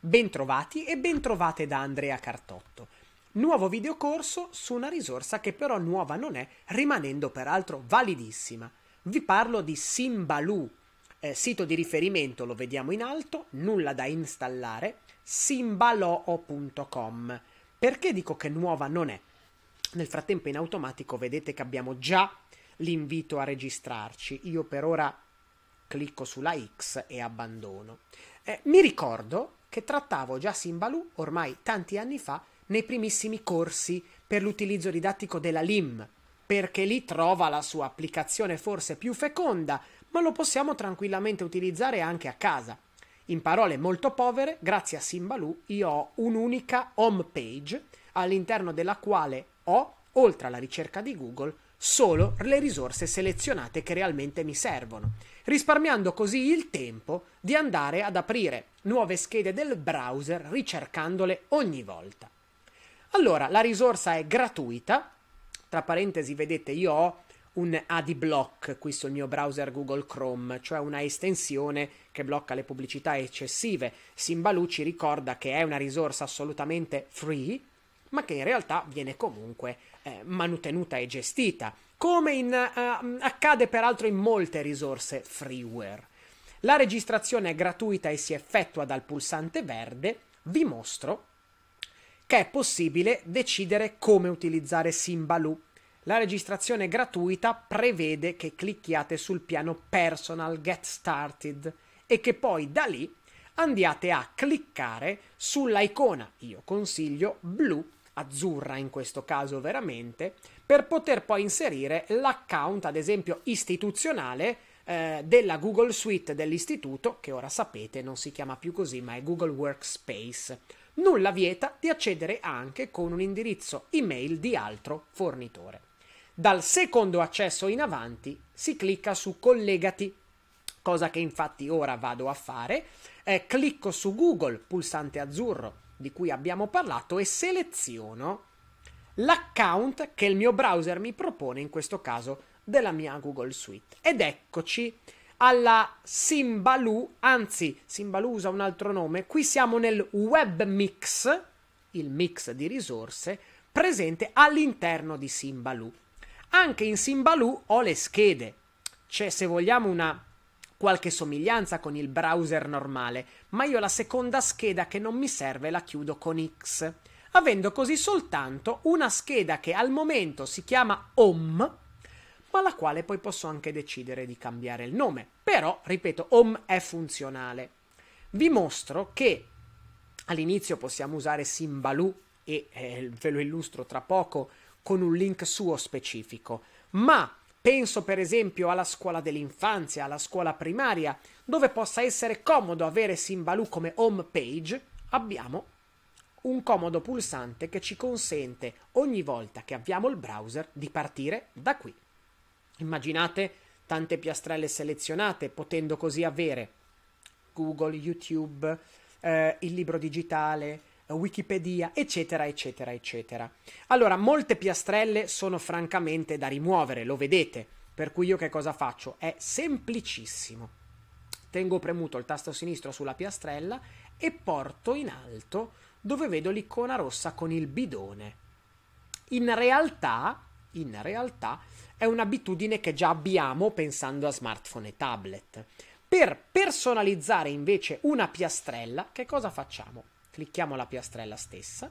Bentrovati e bentrovate da Andrea Cartotto. Nuovo videocorso su una risorsa che però nuova non è, rimanendo peraltro validissima. Vi parlo di Simbaloo, eh, sito di riferimento lo vediamo in alto, nulla da installare, simbaloo.com. Perché dico che nuova non è? Nel frattempo in automatico vedete che abbiamo già l'invito a registrarci. Io per ora clicco sulla X e abbandono. Eh, mi ricordo che trattavo già Balù ormai tanti anni fa nei primissimi corsi per l'utilizzo didattico della LIM, perché lì trova la sua applicazione forse più feconda, ma lo possiamo tranquillamente utilizzare anche a casa. In parole molto povere, grazie a Simbaloo, io ho un'unica home page all'interno della quale ho, oltre alla ricerca di Google, solo le risorse selezionate che realmente mi servono risparmiando così il tempo di andare ad aprire nuove schede del browser ricercandole ogni volta. Allora, la risorsa è gratuita, tra parentesi vedete io ho un adblock qui sul mio browser Google Chrome, cioè una estensione che blocca le pubblicità eccessive. Simbalu ci ricorda che è una risorsa assolutamente free, ma che in realtà viene comunque eh, manutenuta e gestita come in, uh, accade peraltro in molte risorse freeware. La registrazione è gratuita e si effettua dal pulsante verde. Vi mostro che è possibile decidere come utilizzare Simbaloo. La registrazione gratuita prevede che clicchiate sul piano Personal Get Started e che poi da lì andiate a cliccare sull'icona, io consiglio blu, azzurra in questo caso veramente, per poter poi inserire l'account, ad esempio, istituzionale eh, della Google Suite dell'istituto, che ora sapete non si chiama più così, ma è Google Workspace. Nulla vieta di accedere anche con un indirizzo email di altro fornitore. Dal secondo accesso in avanti si clicca su collegati, cosa che infatti ora vado a fare. Eh, clicco su Google, pulsante azzurro di cui abbiamo parlato, e seleziono l'account che il mio browser mi propone, in questo caso della mia Google Suite. Ed eccoci alla Simbalu, anzi Simbalu usa un altro nome, qui siamo nel WebMix, il mix di risorse, presente all'interno di Simbalu. Anche in Simbalu ho le schede, c'è se vogliamo una qualche somiglianza con il browser normale, ma io la seconda scheda che non mi serve la chiudo con X avendo così soltanto una scheda che al momento si chiama Home, ma la quale poi posso anche decidere di cambiare il nome. Però, ripeto, Home è funzionale. Vi mostro che all'inizio possiamo usare Simbaloo e eh, ve lo illustro tra poco con un link suo specifico, ma penso per esempio alla scuola dell'infanzia, alla scuola primaria, dove possa essere comodo avere Simbaloo come home page, abbiamo un comodo pulsante che ci consente ogni volta che abbiamo il browser di partire da qui. Immaginate tante piastrelle selezionate, potendo così avere Google, YouTube, eh, il libro digitale, eh, Wikipedia, eccetera, eccetera, eccetera. Allora, molte piastrelle sono francamente da rimuovere, lo vedete, per cui io che cosa faccio? È semplicissimo. Tengo premuto il tasto sinistro sulla piastrella e porto in alto dove vedo l'icona rossa con il bidone. In realtà, in realtà è un'abitudine che già abbiamo pensando a smartphone e tablet. Per personalizzare invece una piastrella, che cosa facciamo? Clicchiamo la piastrella stessa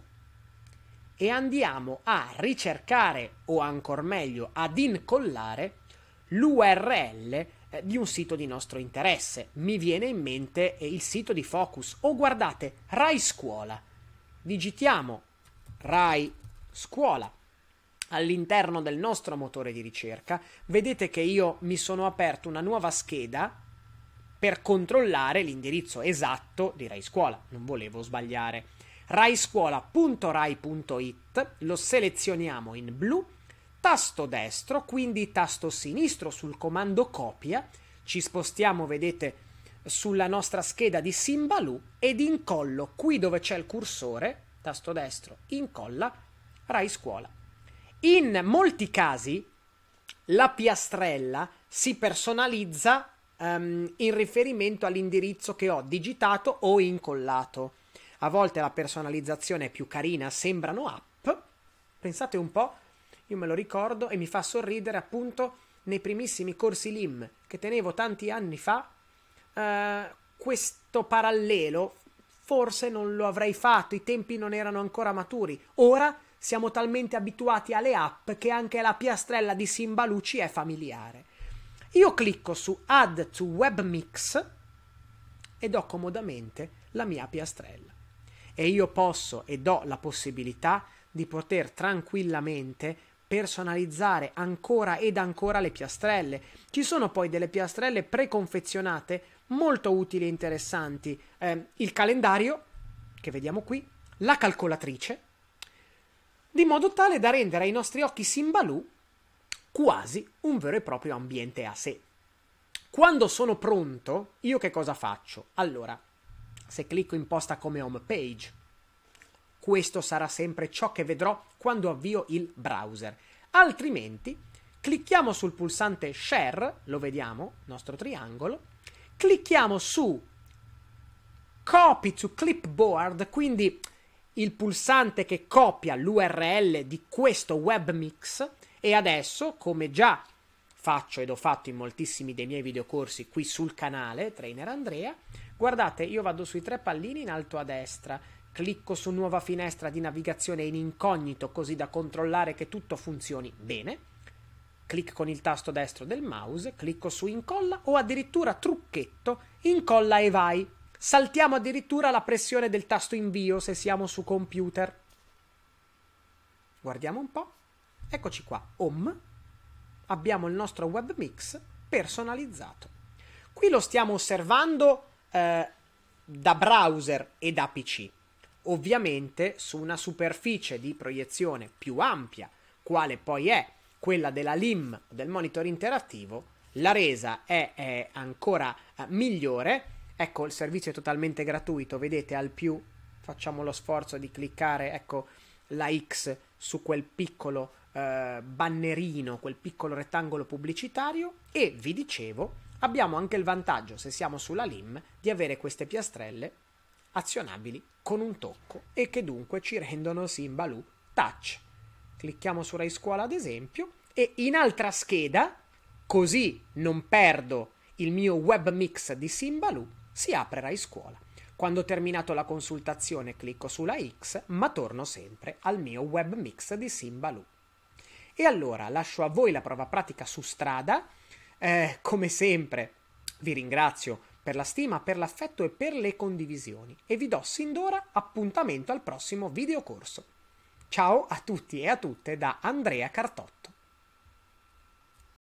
e andiamo a ricercare o ancora meglio ad incollare l'URL eh, di un sito di nostro interesse. Mi viene in mente eh, il sito di Focus o guardate Rai Scuola digitiamo Rai Scuola all'interno del nostro motore di ricerca, vedete che io mi sono aperto una nuova scheda per controllare l'indirizzo esatto di Rai Scuola. Non volevo sbagliare. raiscuola.rai.it lo selezioniamo in blu, tasto destro, quindi tasto sinistro sul comando copia, ci spostiamo, vedete, sulla nostra scheda di Simbalu ed incollo qui dove c'è il cursore, tasto destro, incolla, Rai Scuola. In molti casi la piastrella si personalizza um, in riferimento all'indirizzo che ho digitato o incollato. A volte la personalizzazione è più carina, sembrano app. Pensate un po', io me lo ricordo e mi fa sorridere appunto nei primissimi corsi LIM che tenevo tanti anni fa eh, questo parallelo forse non lo avrei fatto, i tempi non erano ancora maturi. Ora siamo talmente abituati alle app che anche la piastrella di Simbaluci è familiare. Io clicco su Add to Web Mix ed ho comodamente la mia piastrella. E io posso ed ho la possibilità di poter tranquillamente personalizzare ancora ed ancora le piastrelle. Ci sono poi delle piastrelle preconfezionate molto utili e interessanti. Eh, il calendario, che vediamo qui, la calcolatrice, di modo tale da rendere ai nostri occhi Simbalù quasi un vero e proprio ambiente a sé. Quando sono pronto, io che cosa faccio? Allora, se clicco imposta come home page, questo sarà sempre ciò che vedrò quando avvio il browser. Altrimenti, clicchiamo sul pulsante Share, lo vediamo, nostro triangolo, clicchiamo su Copy to Clipboard, quindi il pulsante che copia l'URL di questo web mix e adesso, come già faccio ed ho fatto in moltissimi dei miei videocorsi qui sul canale Trainer Andrea, guardate, io vado sui tre pallini in alto a destra, Clicco su nuova finestra di navigazione in incognito così da controllare che tutto funzioni bene. clicco con il tasto destro del mouse, clicco su incolla o addirittura trucchetto, incolla e vai. Saltiamo addirittura la pressione del tasto invio se siamo su computer. Guardiamo un po'. Eccoci qua, home. Abbiamo il nostro web mix personalizzato. Qui lo stiamo osservando eh, da browser e da PC ovviamente su una superficie di proiezione più ampia, quale poi è quella della LIM del monitor interattivo, la resa è, è ancora eh, migliore. Ecco, il servizio è totalmente gratuito, vedete al più facciamo lo sforzo di cliccare, ecco, la X su quel piccolo eh, bannerino, quel piccolo rettangolo pubblicitario e vi dicevo, abbiamo anche il vantaggio se siamo sulla LIM di avere queste piastrelle azionabili con un tocco e che dunque ci rendono Simbaloo touch. Clicchiamo su Rai Scuola ad esempio e in altra scheda, così non perdo il mio web mix di Simbaloo, si apre Rai Scuola. Quando ho terminato la consultazione clicco sulla X, ma torno sempre al mio web mix di Simbaloo. E allora lascio a voi la prova pratica su strada. Eh, come sempre vi ringrazio per la stima, per l'affetto e per le condivisioni e vi do sin d'ora appuntamento al prossimo videocorso. Ciao a tutti e a tutte da Andrea Cartotti.